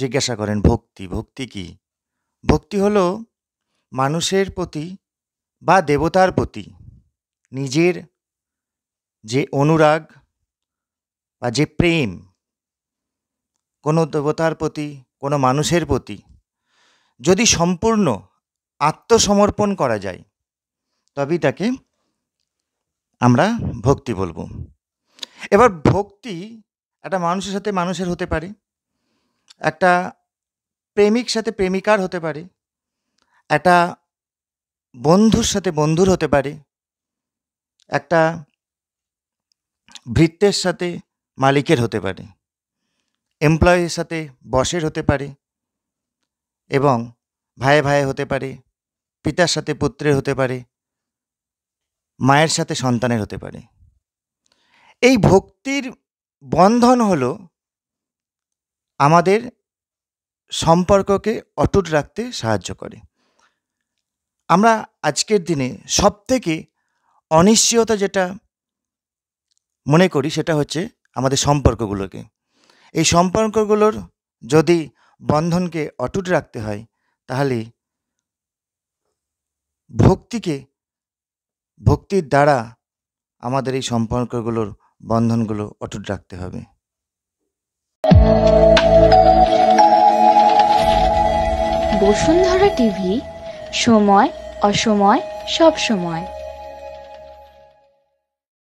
জিজ্ঞাসা করেন ভক্তি ভক্তি কি ভক্তি হল মানুষের প্রতি বা দেবতার প্রতি নিজের যে অনুরাগ বা যে প্রেম কোনো দেবতার প্রতি কোনো মানুষের প্রতি যদি সম্পূর্ণ আত্মসমর্পণ করা যায় তবেই তাকে আমরা ভক্তি বলবো এবার ভক্তি একটা মানুষের সাথে মানুষের হতে পারে একটা প্রেমিক সাথে প্রেমিকার হতে পারে একটা বন্ধুর সাথে বন্ধুর হতে পারে একটা ভৃত্যের সাথে মালিকের হতে পারে এমপ্লয়ের সাথে বসের হতে পারে এবং ভাই ভাই হতে পারে পিতার সাথে পুত্রের হতে পারে মায়ের সাথে সন্তানের হতে পারে এই ভক্তির বন্ধন হলো আমাদের সম্পর্ককে অটুট রাখতে সাহায্য করে আমরা আজকের দিনে সবথেকে অনিশ্চয়তা যেটা মনে করি সেটা হচ্ছে আমাদের সম্পর্কগুলোকে এই সম্পর্কগুলোর যদি বন্ধনকে অটুট রাখতে হয় তাহলে ভক্তিকে ভক্তির দ্বারা আমাদের এই সম্পর্কগুলোর বন্ধনগুলো অটুট রাখতে হবে বসুন্ধরা টিভি সময় অসময় সব সময়